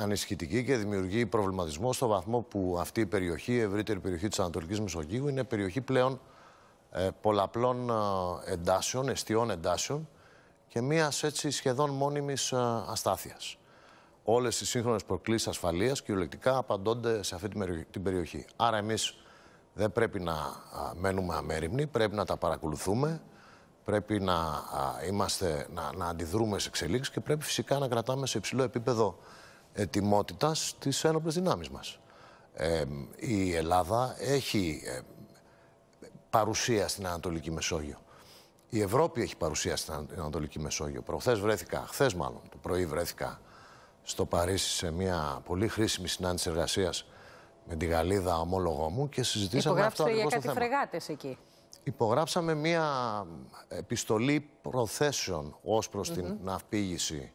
ανησυχητική και δημιουργεί προβληματισμό στο βαθμό που αυτή η περιοχή, η ευρύτερη περιοχή της Ανατολικής Μεσογείου, είναι περιοχή πλέον ε, πολλαπλών ε, εντάσεων, εστιών εντάσεων και μια έτσι σχεδόν μόνιμης ε, αστάθειας. Όλες οι σύγχρονες προκλήσεις ασφαλείας κυριολεκτικά απαντώνται σε αυτή την περιοχή. Άρα εμείς δεν πρέπει να μένουμε αμέριμνοι, πρέπει να τα παρακολουθούμε, πρέπει να, είμαστε, να, να αντιδρούμε σε εξελίξεις και πρέπει φυσικά να κρατάμε σε υψηλό επίπεδο ετοιμότητας της ένοπλες δυνάμεις μας. Ε, η Ελλάδα έχει παρουσία στην Ανατολική Μεσόγειο. Η Ευρώπη έχει παρουσία στην Ανατολική Μεσόγειο. Προχθές βρέθηκα, χθες μάλλον το πρωί βρέθηκα στο Παρίσι σε μια πολύ χρήσιμη συνάντηση εργασίας με τη Γαλλίδα, ομόλογό μου και συζητήσαμε αυτό το για κάτι φρεγάτες εκεί. Υπογράψαμε μια επιστολή προθέσεων ως προς την ναυπήγηση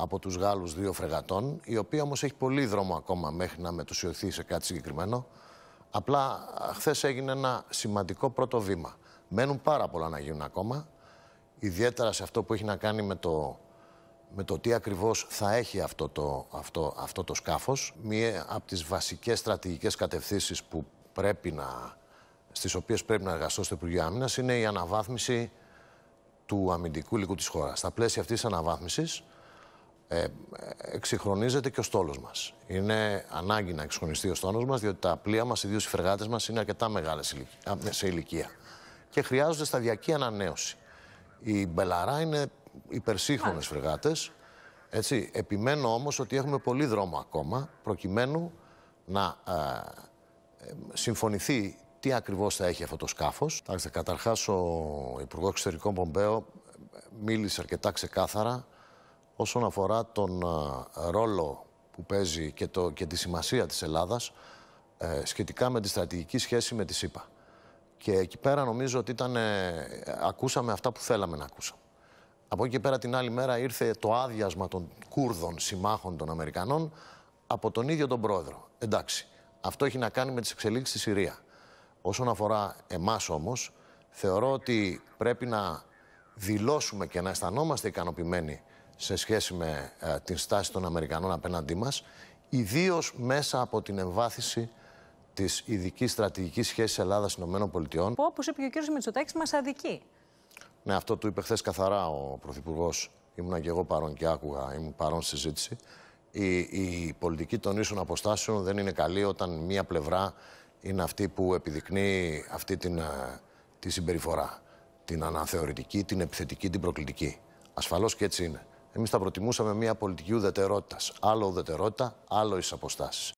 από τους Γάλλους δύο φρεγατών, η οποία όμως έχει πολύ δρόμο ακόμα μέχρι να μετουσιωθεί σε κάτι συγκεκριμένο. Απλά χθες έγινε ένα σημαντικό πρώτο βήμα. Μένουν πάρα πολλά να γίνουν ακόμα, ιδιαίτερα σε αυτό που έχει να κάνει με το, με το τι ακριβώς θα έχει αυτό το, αυτό, αυτό το σκάφος. Μία από τις βασικές στρατηγικές κατευθύνσεις που πρέπει να, στις οποίες πρέπει να εργαστώ στο Υπουργείο Άμυνας είναι η αναβάθμιση του αμυντικού λύκου της χώρας. Στα πλαίσια αυτής της αναβάθμισης, ε, εξυγχρονίζεται και ο στόλος μας. Είναι ανάγκη να εξυγχρονιστεί ο στόλος μας, διότι τα πλοία μας, ιδίως οι φρεγάτε μας, είναι αρκετά μεγάλες σε ηλικία. Και χρειάζονται σταδιακή ανανέωση. Η Μπελαρά είναι υπερσύγχρονες φρεγάτε. Έτσι, επιμένω όμως ότι έχουμε πολύ δρόμο ακόμα προκειμένου να ε, συμφωνηθεί τι ακριβώς θα έχει αυτό το σκάφος. Καταρχάς ο Υπουργός Εξωτερικών Πομπέο μίλησε αρκετά ξεκάθαρα όσον αφορά τον ρόλο που παίζει και, το, και τη σημασία της Ελλάδας ε, σχετικά με τη στρατηγική σχέση με τη ΣΥΠΑ. Και εκεί πέρα νομίζω ότι ήταν, ε, ακούσαμε αυτά που θέλαμε να ακούσαμε. Από εκεί πέρα την άλλη μέρα ήρθε το άδειασμα των Κούρδων συμμάχων των Αμερικανών από τον ίδιο τον πρόεδρο. Εντάξει, αυτό έχει να κάνει με τις εξελίξεις στη Συρία. Όσον αφορά εμάς όμως, θεωρώ ότι πρέπει να δηλώσουμε και να αισθανόμαστε ικανοποιημένοι σε σχέση με ε, την στάση των Αμερικανών απέναντί μας, ιδίως μέσα από την εμβάθυση της ειδικής στρατηγικής σχέσης Ελλάδας-ΗΠΑ. Που όπως είπε και ο κ. Μητσοτάκης μας αδικεί. Ναι, αυτό του είπε χθες καθαρά ο Πρωθυπουργός. Ήμουν και εγώ παρόν και άκουγα, ήμουν παρόν στη συζήτηση. Η, η πολιτική των ίσων αποστάσεων δεν είναι καλή όταν μία πλευρά είναι αυτή που επιδεικνύει αυτή την, ε, τη συμπεριφορά. Την αναθεωρητική, την επιθετική, την προκλητική. Ασφαλώς και έτσι είναι. Εμείς θα προτιμούσαμε μια πολιτική ουδετερότητας. Άλλο ουδετερότητα, άλλο εις αποστάσεις.